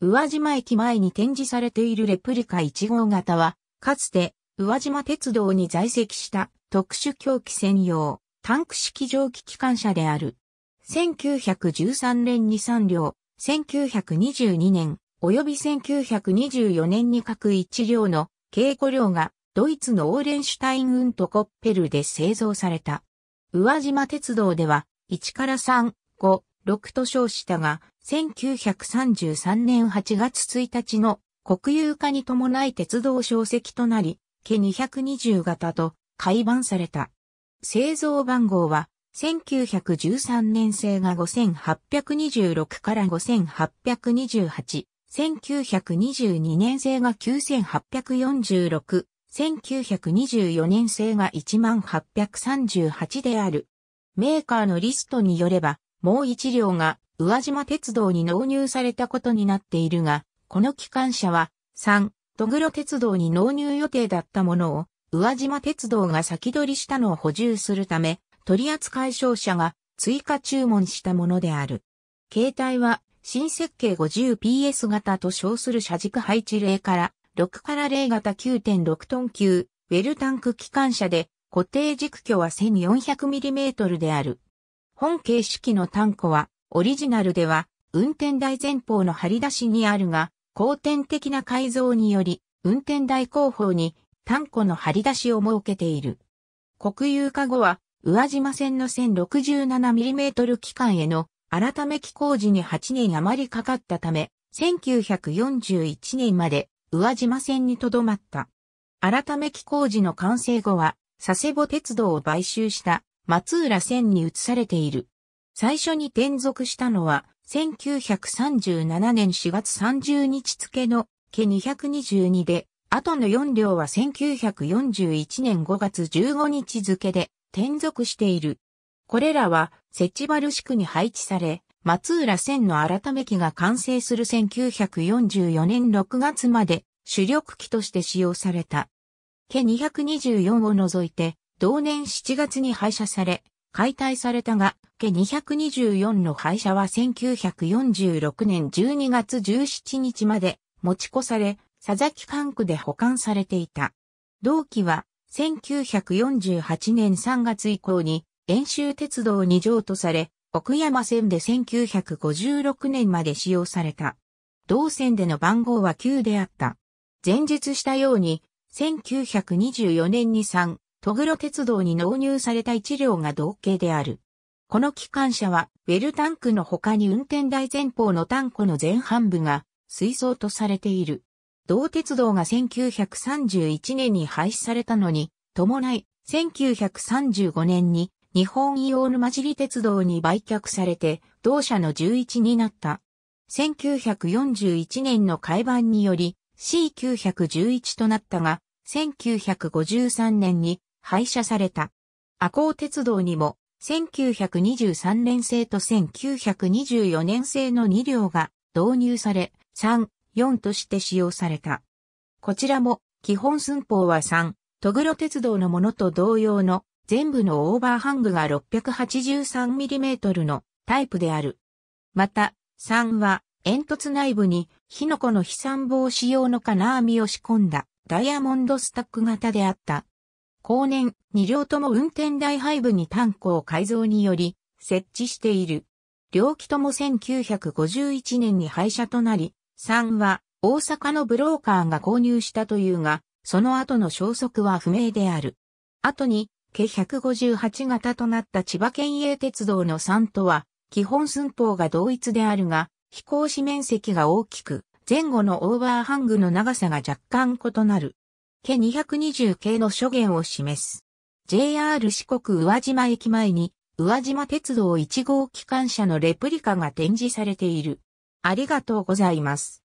宇和島駅前に展示されているレプリカ1号型は、かつて宇和島鉄道に在籍した特殊狂気専用タンク式蒸気機関車である。1913年に3両、1922年及び1924年に各1両の稽古両がドイツのオーレンシュタインウントコッペルで製造された。宇和島鉄道では1から3、5、6と称したが、1933年8月1日の国有化に伴い鉄道小石となり、K220 型と改版された。製造番号は1913年製が5826から5828、1922年製が9846、1924年製が1838である。メーカーのリストによれば、もう一両が宇和島鉄道に納入されたことになっているが、この機関車は、3、戸黒鉄道に納入予定だったものを、宇和島鉄道が先取りしたのを補充するため、取扱い商社が追加注文したものである。携帯は、新設計 50PS 型と称する車軸配置例から、6から0型9.6トン級、ウェルタンク機関車で、固定軸距は 1400mm である。本形式のンクは、オリジナルでは、運転台前方の張り出しにあるが、後天的な改造により、運転台後方に単個の張り出しを設けている。国有化後は、宇和島線の 1067mm 機関への改め機工事に8年余りかかったため、1941年まで宇和島線に留まった。改め機工事の完成後は、佐世保鉄道を買収した松浦線に移されている。最初に転属したのは、1937年4月30日付のケ222で、後の4両は1941年5月15日付で転属している。これらは、セチバルシ区に配置され、松浦線の改め機が完成する1944年6月まで主力機として使用された。ケ224を除いて、同年7月に廃車され、解体されたが、家224の廃車は1946年12月17日まで持ち越され、佐々木管区で保管されていた。同期は1948年3月以降に遠州鉄道に譲渡され、奥山線で1956年まで使用された。同線での番号は9であった。前述したように、1924年に3、戸黒鉄道に納入された1両が同系である。この機関車は、ウェルタンクの他に運転台前方のタンクの前半部が水槽とされている。同鉄道が1931年に廃止されたのに、伴い、1935年に日本硫混沼尻鉄道に売却されて、同社の11になった。1941年の改版により C911 となったが、1953年に廃車された。赤穂鉄道にも1923年製と1924年製の2両が導入され、3、4として使用された。こちらも基本寸法は3、トグロ鉄道のものと同様の全部のオーバーハングが 683mm のタイプである。また、3は煙突内部に火の粉の飛散防止用の金網を仕込んだダイヤモンドスタック型であった。後年、二両とも運転台配部に炭鉱改造により、設置している。両機とも1951年に廃車となり、3は大阪のブローカーが購入したというが、その後の消息は不明である。後に、計158型となった千葉県営鉄道の3とは、基本寸法が同一であるが、飛行士面積が大きく、前後のオーバーハングの長さが若干異なる。ケ220系の諸元を示す。JR 四国宇和島駅前に、宇和島鉄道1号機関車のレプリカが展示されている。ありがとうございます。